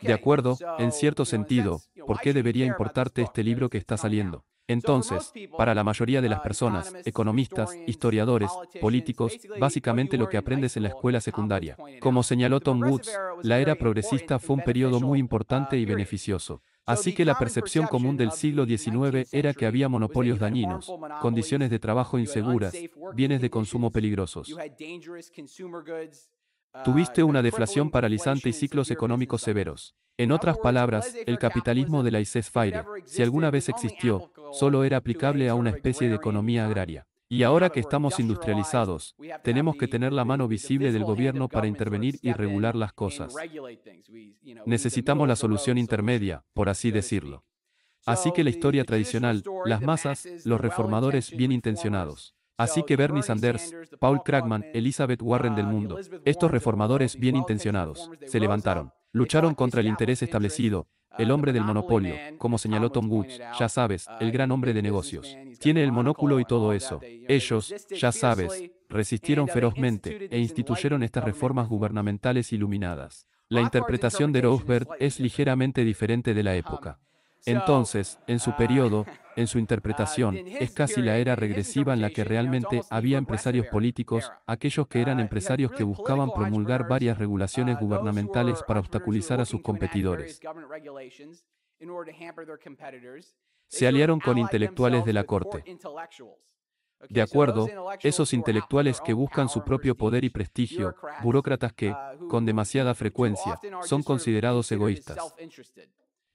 De acuerdo, en cierto sentido, ¿por qué debería importarte este libro que está saliendo? Entonces, para la mayoría de las uh, personas, economistas, historiadores, políticos, básicamente lo que aprendes en la escuela um, secundaria. Como señaló Tom Woods, la era progresista fue un periodo muy uh, importante y beneficioso. Así que la percepción común del siglo XIX era que había monopolios dañinos, condiciones de trabajo inseguras, bienes de consumo peligrosos. Tuviste ah, una deflación paralizante y ciclos económicos severos. En otras palabras, el capitalismo de la ISIS-Faire, si alguna vez existió, solo era aplicable a una especie de economía agraria. Y ahora que estamos industrializados, tenemos que tener la mano visible del gobierno para intervenir y regular las cosas. Necesitamos la solución intermedia, por así decirlo. Así que la historia tradicional, las masas, los reformadores bien intencionados, Así que Bernie Sanders, Paul Krugman, Elizabeth Warren del mundo, estos reformadores bien intencionados, se levantaron, lucharon contra el interés establecido, el hombre del monopolio, como señaló Tom Woods, ya sabes, el gran hombre de negocios. Tiene el monóculo y todo eso. Ellos, ya sabes, resistieron ferozmente e instituyeron estas reformas gubernamentales iluminadas. La interpretación de Roosevelt es ligeramente diferente de la época. Entonces, en su ah, periodo, ah, en su interpretación, es casi la era regresiva en la que realmente había empresarios políticos, aquellos que eran ah, empresarios que buscaban promulgar varias regulaciones uh, gubernamentales para obstaculizar a sus competidores. Se aliaron con intelectuales de la corte. De acuerdo, esos intelectuales que buscan su propio poder y prestigio, burócratas que, uh, con demasiada frecuencia, son considerados egoístas.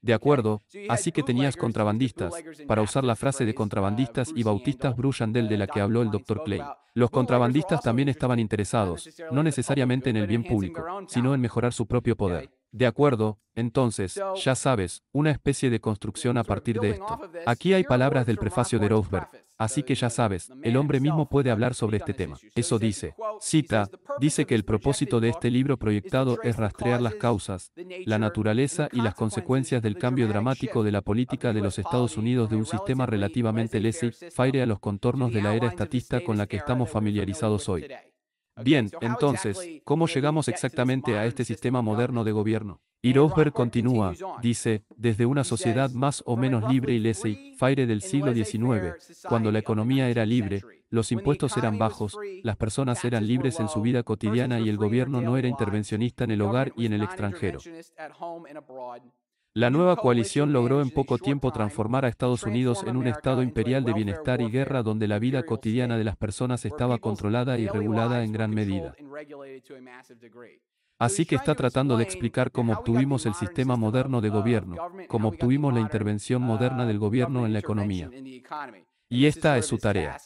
De acuerdo, así que tenías contrabandistas, para usar la frase de contrabandistas y bautistas Bruce de la que habló el Dr. Clay. Los contrabandistas también estaban interesados, no necesariamente en el bien público, sino en mejorar su propio poder. De acuerdo, entonces, ya sabes, una especie de construcción a partir de esto. Aquí hay palabras del prefacio de Rothbard, Así que ya sabes, el hombre mismo puede hablar sobre este tema. Eso dice. Cita, dice que el propósito de este libro proyectado es rastrear las causas, la naturaleza y las consecuencias del cambio dramático de la política de los Estados Unidos de un sistema relativamente laissez-faire a los contornos de la era estatista con la que estamos familiarizados hoy. Bien, entonces, ¿cómo llegamos exactamente a este sistema moderno de gobierno? Y Rosberg continúa, dice, desde una sociedad más o menos libre y laissez faire del siglo XIX, cuando la economía era libre, los impuestos eran bajos, las personas eran libres en su vida cotidiana y el gobierno no era intervencionista en el hogar y en el extranjero. La nueva coalición logró en poco tiempo transformar a Estados Unidos en un estado imperial de bienestar y guerra donde la vida cotidiana de las personas estaba controlada y regulada en gran medida. Así que está tratando de explicar cómo obtuvimos el sistema moderno de gobierno, cómo obtuvimos la intervención moderna del gobierno en la economía. Y esta es su tarea.